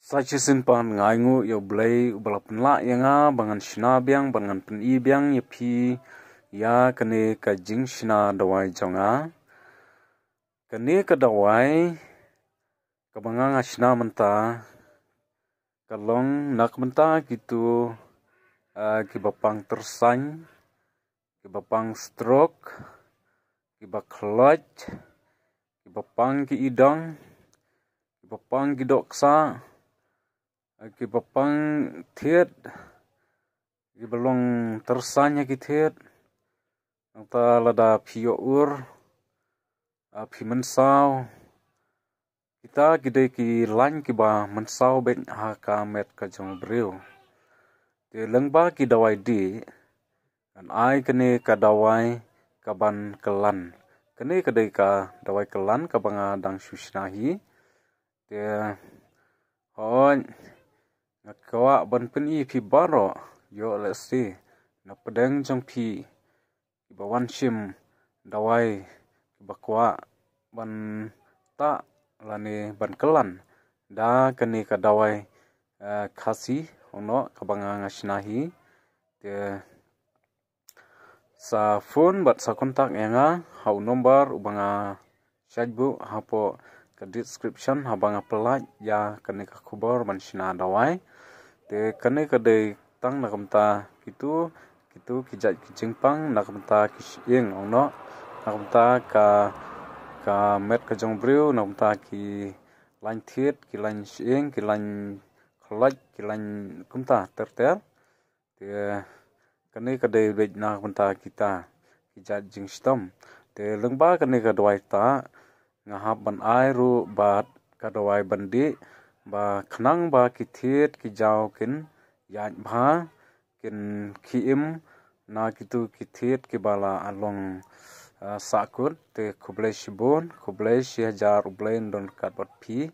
Sache sin pan ngai ngu yo blai ubala pen la yanga bangan shina biang bangan pen i biang ye pi ya kane ka jing shina dawai chonga kane ka dawai ka banga nga shina menta ka long nak menta gitu uh, ki bapang tersang ki bapang stroke ki ba clutch ki bapang ki idong ki bapang ki doksa Aki papang thiet, aki balong tersanya ki thiet, ang ta lada piyo ur, a pi mensaw, kita gide ki lan ki ba mensaw bet ha ka met ka jong brio. Te leng ba ki dawai di, kan ai kene ka dawai kaban kelan. Kene kade ka dawai kelan ka banga dang susnahi, te hoi. นักว่าบนพื้นอีพีบาร์โรยอเลสีนักแสดงจังพีบวันชิมดาวไวบักว่าบันตะลานีบันกลันดากันีกับดาวไวคาซีฮอนอกับบังอางชนาฮีเสาฟุนบัดสาคอนตักเองะเฮานอมบาร์บังอาชัดบุฮะพอ ke description habang apelat ya kene ke kubur manshina dawai te kene ke de tang nakamta kitu kitu kijat kijing pang nakamta kishing ongno nakamta ka ka met ka jong brew nakamta ki lain thiet ki lain shing ki lain khlaj ki lain kumta ter ter te kene ke de bejna kumta kita kijat jing stom te lengba kene ke dawai ta nga hap ban ai ru ba kadawai bandi ba khnang ba ki thiet ki jaw kin ya bha kin ki im na ki tu ki thiet ki bala along ah, sakur te khublesh bon khublesh ya jar blend don kat pi